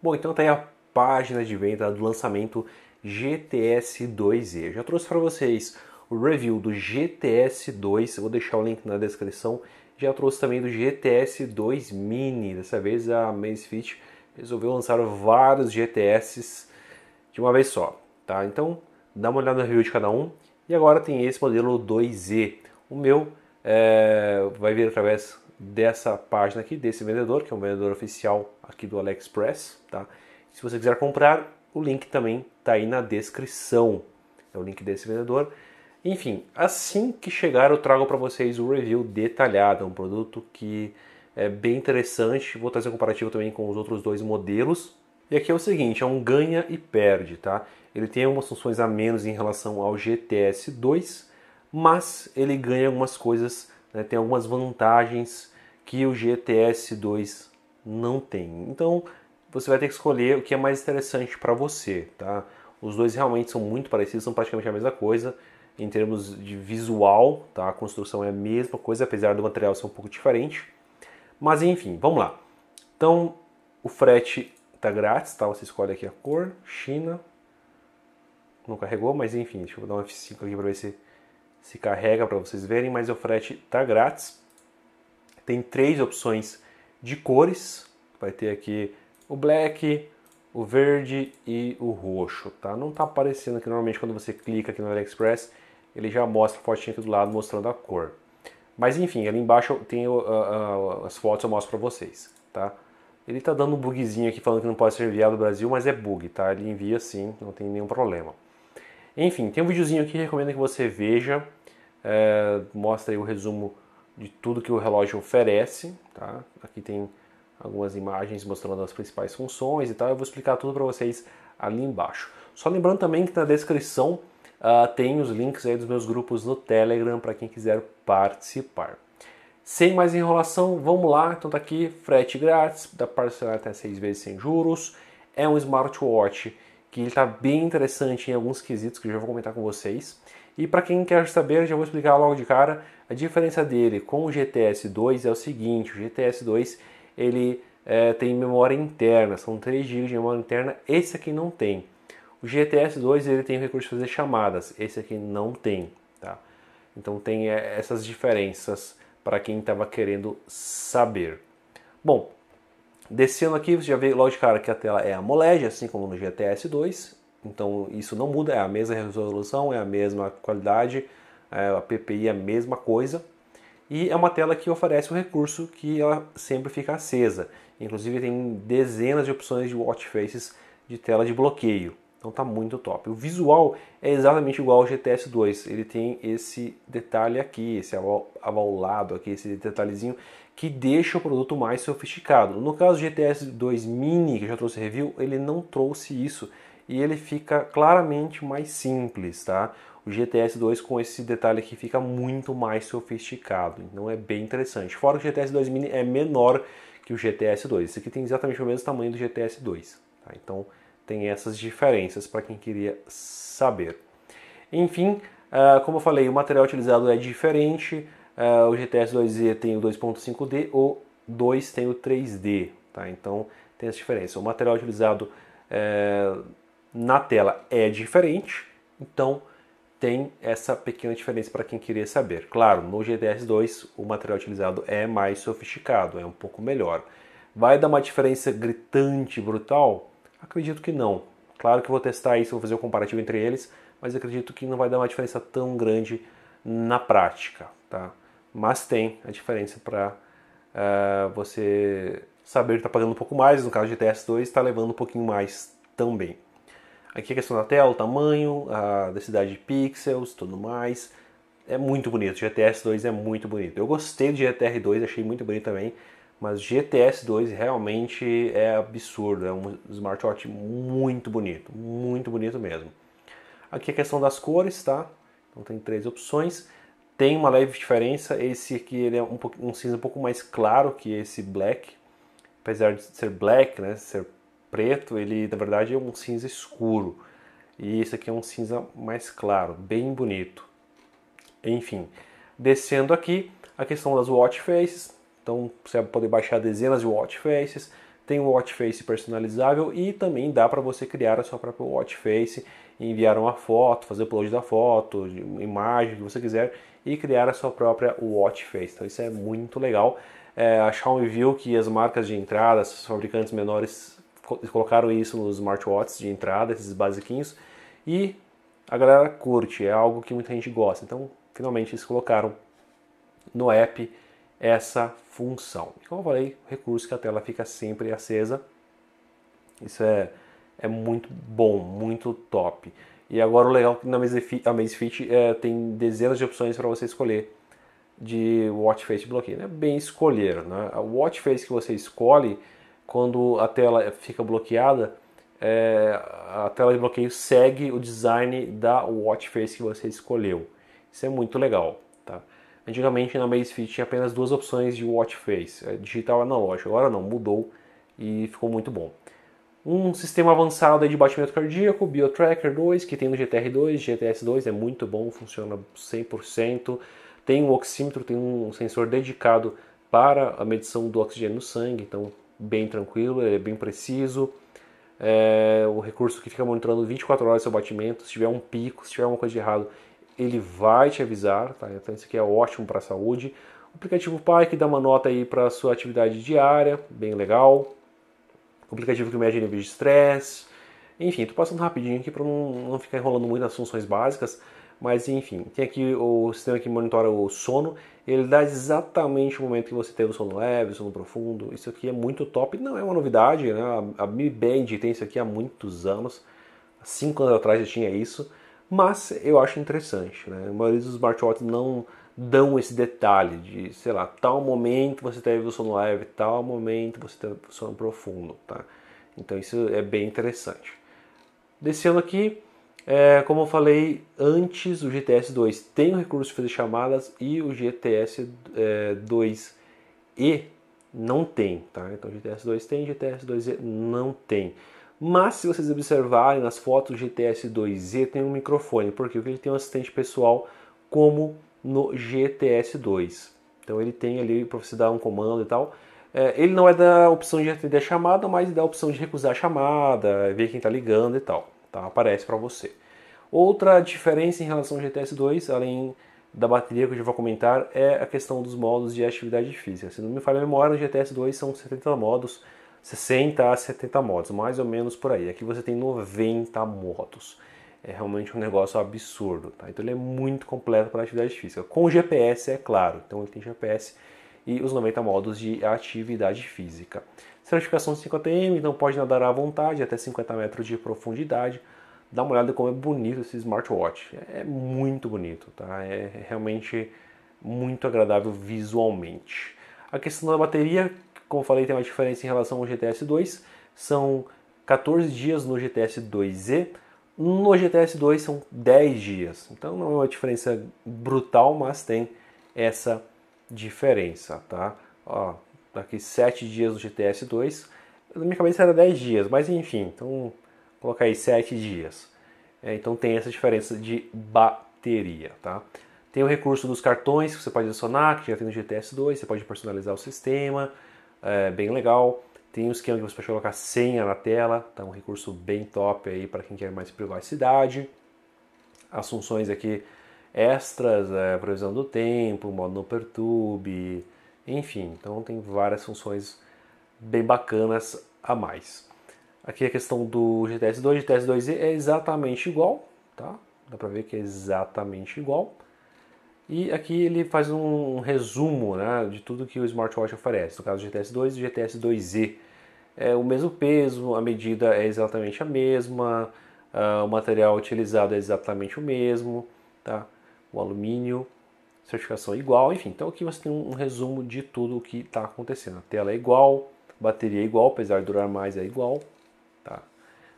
Bom, então tá aí a página de venda do lançamento GTS 2E. já trouxe para vocês o review do GTS 2, eu vou deixar o link na descrição. Já trouxe também do GTS 2 Mini. Dessa vez a Mansfit resolveu lançar vários GTS de uma vez só, tá? Então, dá uma olhada no review de cada um. E agora tem esse modelo 2E. O meu é, vai vir através dessa página aqui, desse vendedor, que é um vendedor oficial aqui do AliExpress, tá? Se você quiser comprar, o link também está aí na descrição, é o link desse vendedor. Enfim, assim que chegar eu trago para vocês o review detalhado, é um produto que é bem interessante, vou trazer um comparativo também com os outros dois modelos. E aqui é o seguinte, é um ganha e perde, tá? Ele tem algumas funções a menos em relação ao GTS 2, mas ele ganha algumas coisas, né, tem algumas vantagens que o GTS2 não tem. Então você vai ter que escolher o que é mais interessante para você, tá? Os dois realmente são muito parecidos, são praticamente a mesma coisa em termos de visual, tá? A construção é a mesma coisa, apesar do material ser um pouco diferente. Mas enfim, vamos lá. Então, o frete tá grátis, tá? Você escolhe aqui a cor, China. Não carregou, mas enfim, deixa eu dar um F5 aqui para ver se se carrega para vocês verem, mas o frete tá grátis tem três opções de cores. Vai ter aqui o black, o verde e o roxo, tá? Não tá aparecendo aqui normalmente quando você clica aqui no AliExpress, ele já mostra a fotinha aqui do lado mostrando a cor. Mas enfim, ali embaixo tem uh, uh, as fotos eu mostro para vocês, tá? Ele tá dando um bugzinho aqui falando que não pode ser enviado ao Brasil, mas é bug, tá? Ele envia sim, não tem nenhum problema. Enfim, tem um videozinho aqui que recomendo que você veja, é, mostra aí o resumo de tudo que o relógio oferece, tá? Aqui tem algumas imagens mostrando as principais funções e tal. Eu vou explicar tudo para vocês ali embaixo. Só lembrando também que na descrição uh, tem os links aí dos meus grupos no Telegram para quem quiser participar. Sem mais enrolação, vamos lá. Então tá aqui, frete grátis, dá parcelar até seis vezes sem juros. É um smartwatch que está bem interessante em alguns quesitos que eu já vou comentar com vocês. E para quem quer saber, já vou explicar logo de cara, a diferença dele com o GTS 2 é o seguinte, o GTS 2 ele é, tem memória interna, são 3 GB de memória interna, esse aqui não tem. O GTS 2 ele tem o recurso de fazer chamadas, esse aqui não tem, tá? Então tem é, essas diferenças para quem estava querendo saber. Bom, descendo aqui você já vê logo de cara que a tela é AMOLED, assim como no GTS 2, então isso não muda, é a mesma resolução, é a mesma qualidade, é, a PPI é a mesma coisa. E é uma tela que oferece o um recurso que ela sempre fica acesa. Inclusive tem dezenas de opções de watch faces de tela de bloqueio. Então tá muito top. O visual é exatamente igual ao GTS 2. Ele tem esse detalhe aqui, esse avaulado aqui, esse detalhezinho que deixa o produto mais sofisticado. No caso do GTS 2 Mini, que eu já trouxe review, ele não trouxe isso e ele fica claramente mais simples, tá? O GTS 2 com esse detalhe aqui fica muito mais sofisticado, então é bem interessante. Fora que o GTS 2 Mini é menor que o GTS 2, esse aqui tem exatamente o mesmo tamanho do GTS 2, tá? Então tem essas diferenças para quem queria saber. Enfim, uh, como eu falei, o material utilizado é diferente, uh, o GTS 2Z tem o 2.5D, o 2 tem o 3D, tá? Então tem essa diferença. O material utilizado é, na tela é diferente, então tem essa pequena diferença para quem queria saber. Claro, no GTS 2 o material utilizado é mais sofisticado, é um pouco melhor. Vai dar uma diferença gritante, brutal? Acredito que não. Claro que vou testar isso, vou fazer o um comparativo entre eles, mas acredito que não vai dar uma diferença tão grande na prática, tá? Mas tem a diferença para uh, eh, você saber que está pagando um pouco mais, no caso de GTS 2 está levando um pouquinho mais também. Aqui a questão da tela, o tamanho, a densidade de pixels, tudo mais. É muito bonito. GTS 2 é muito bonito. Eu gostei do GTR 2, achei muito bonito também. Mas GTS 2 realmente é absurdo. É um smartwatch muito bonito. Muito bonito mesmo. Aqui a questão das cores, tá? Então tem três opções. Tem uma leve diferença. Esse aqui ele é um, um cinza um pouco mais claro que esse black. Apesar de ser black, né? Ser preto, ele na verdade é um cinza escuro. E esse aqui é um cinza mais claro, bem bonito. Enfim, descendo aqui, a questão das watch faces. Então você vai poder baixar dezenas de watch faces. Tem o watch face personalizável e também dá para você criar a sua própria watch face, enviar uma foto, fazer upload da foto, imagem, o que você quiser e criar a sua própria watch face. Então isso é muito legal. É, a Xiaomi viu que as marcas de entrada, os fabricantes menores colocaram isso nos smartwatches de entrada, esses basiquinhos, e a galera curte, é algo que muita gente gosta. Então, finalmente eles colocaram no app essa função. E como eu falei, recurso que a tela fica sempre acesa. Isso é, é muito bom, muito top. E agora o legal é que na Amazfit, é, tem dezenas de opções para você escolher de watch face bloqueio. É né? bem escolher, né? O watch face que você escolhe quando a tela fica bloqueada, é, a tela de bloqueio segue o design da watch face que você escolheu. Isso é muito legal. Tá? Antigamente na Basefit tinha apenas duas opções de watch face, é, digital e analógico. Agora não, mudou e ficou muito bom. Um sistema avançado de batimento cardíaco, BioTracker 2, que tem no GTR 2, GTS 2, é muito bom, funciona 100%. Tem um oxímetro, tem um sensor dedicado para a medição do oxigênio no sangue, então bem tranquilo, ele é bem preciso. É o recurso que fica monitorando 24 horas seu batimento, se tiver um pico, se tiver alguma coisa de errado, ele vai te avisar, tá? Então isso aqui é ótimo para a saúde. O aplicativo Pai que dá uma nota aí para sua atividade diária, bem legal. O aplicativo que mede nível de estresse. Enfim, tô passando rapidinho aqui para não, não ficar enrolando muito nas funções básicas. Mas enfim, tem aqui o sistema que monitora o sono. Ele dá exatamente o momento que você teve o sono leve, o sono profundo. Isso aqui é muito top. Não é uma novidade, né? A Mi Band tem isso aqui há muitos anos. Cinco anos atrás já tinha isso. Mas eu acho interessante, né? A maioria dos smartwatches não dão esse detalhe de, sei lá, tal momento você teve o sono leve, tal momento você teve o sono profundo, tá? Então isso é bem interessante. Descendo aqui, é, como eu falei antes, o GTS 2 tem o recurso de fazer chamadas e o GTS é, 2E não tem, tá? Então GTS 2 tem, GTS 2E não tem. Mas se vocês observarem nas fotos, o GTS 2E tem um microfone, porque ele tem um assistente pessoal como no GTS 2. Então ele tem ali para você dar um comando e tal. É, ele não é da opção de atender a chamada, mas dá a opção de recusar a chamada, ver quem está ligando e tal tá? Aparece para você. Outra diferença em relação ao GTS 2, além da bateria que eu já vou comentar, é a questão dos modos de atividade física. Se não me falha a memória, no GTS 2 são 70 modos, 60 a 70 modos, mais ou menos por aí. Aqui você tem 90 modos. É realmente um negócio absurdo, tá? Então ele é muito completo para atividade física. Com GPS, é claro. Então ele tem GPS e os 90 modos de atividade física. Certificação 50M, então pode nadar à vontade até 50 metros de profundidade. Dá uma olhada como é bonito esse smartwatch. É muito bonito, tá? É realmente muito agradável visualmente. A questão da bateria, como falei, tem uma diferença em relação ao GTS 2. São 14 dias no GTS 2E. No GTS 2 são 10 dias. Então não é uma diferença brutal, mas tem essa diferença diferença, tá? Ó, daqui sete dias do GTS 2, na minha cabeça era 10 dias, mas enfim, então colocar aí sete dias. É, então tem essa diferença de bateria, tá? Tem o recurso dos cartões que você pode adicionar, que já tem no GTS 2, você pode personalizar o sistema, é bem legal. Tem o esquema que você pode colocar senha na tela, tá um recurso bem top aí para quem quer mais privacidade. As funções aqui extras, é, previsão do tempo, modo no perturbe, enfim. Então tem várias funções bem bacanas a mais. Aqui a questão do GTS 2, GTS 2 é exatamente igual, tá? Dá para ver que é exatamente igual. E aqui ele faz um resumo né, de tudo que o smartwatch oferece. No caso do GTS 2 e GTS 2E. É o mesmo peso, a medida é exatamente a mesma, uh, o material utilizado é exatamente o mesmo. Tá? o alumínio, certificação é igual, enfim. Então aqui você tem um, resumo de tudo o que está acontecendo. A tela é igual, bateria é igual, apesar de durar mais é igual, tá?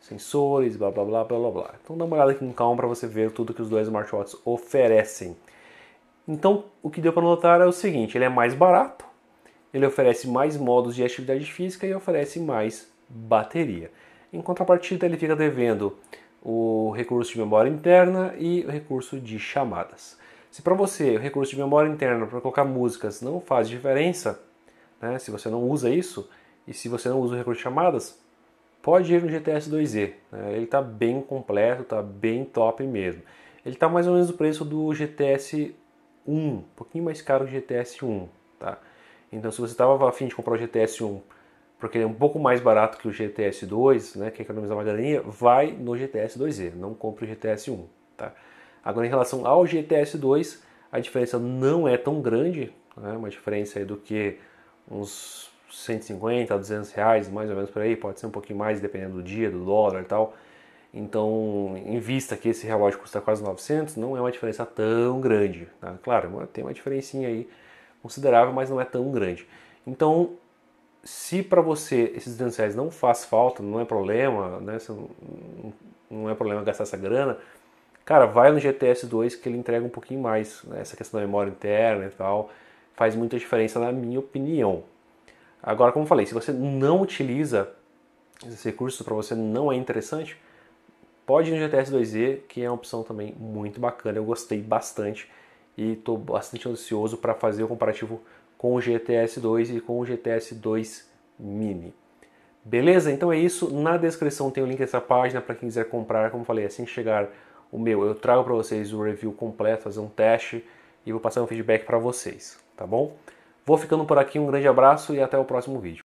Sensores, blá blá blá blá blá blá. Então dá uma olhada aqui com calma para você ver tudo que os dois smartwatches oferecem. Então o que deu para notar é o seguinte: ele é mais barato, ele oferece mais modos de atividade física e oferece mais bateria. Em contrapartida, ele fica devendo o recurso de memória interna e o recurso de chamadas. Se para você o recurso de memória interna para colocar músicas não faz diferença, né, se você não usa isso, e se você não usa o recurso de chamadas, pode ir no GTS 2E. Né, ele está bem completo, está bem top mesmo. Ele está mais ou menos o preço do GTS 1, um pouquinho mais caro que o GTS 1. Tá? Então se você estava afim de comprar o GTS 1 porque ele é um pouco mais barato que o GTS 2, né, que economiza é uma galerinha, vai no GTS 2E, não compre o GTS 1. Tá? Agora, em relação ao GTS 2, a diferença não é tão grande, né, uma diferença do que uns 150 a 200 reais, mais ou menos por aí, pode ser um pouquinho mais dependendo do dia, do dólar e tal. Então, em vista que esse relógio custa quase 900, não é uma diferença tão grande. Tá? Claro, tem uma diferencinha aí considerável, mas não é tão grande. Então, se para você esses 200 não faz falta, não é problema, né? não, é problema gastar essa grana, cara, vai no GTS 2 que ele entrega um pouquinho mais. Né? Essa questão da memória interna e tal faz muita diferença na minha opinião. Agora, como eu falei, se você não utiliza esses recursos, para você não é interessante, pode ir no GTS 2E, que é uma opção também muito bacana. Eu gostei bastante e estou bastante ansioso para fazer o comparativo com o GTS 2 e com o GTS 2 Mini. Beleza? Então é isso. Na descrição tem o link dessa página para quem quiser comprar. Como falei, assim que chegar o meu, eu trago para vocês o review completo, fazer um teste e vou passar um feedback para vocês, tá bom? Vou ficando por aqui, um grande abraço e até o próximo vídeo.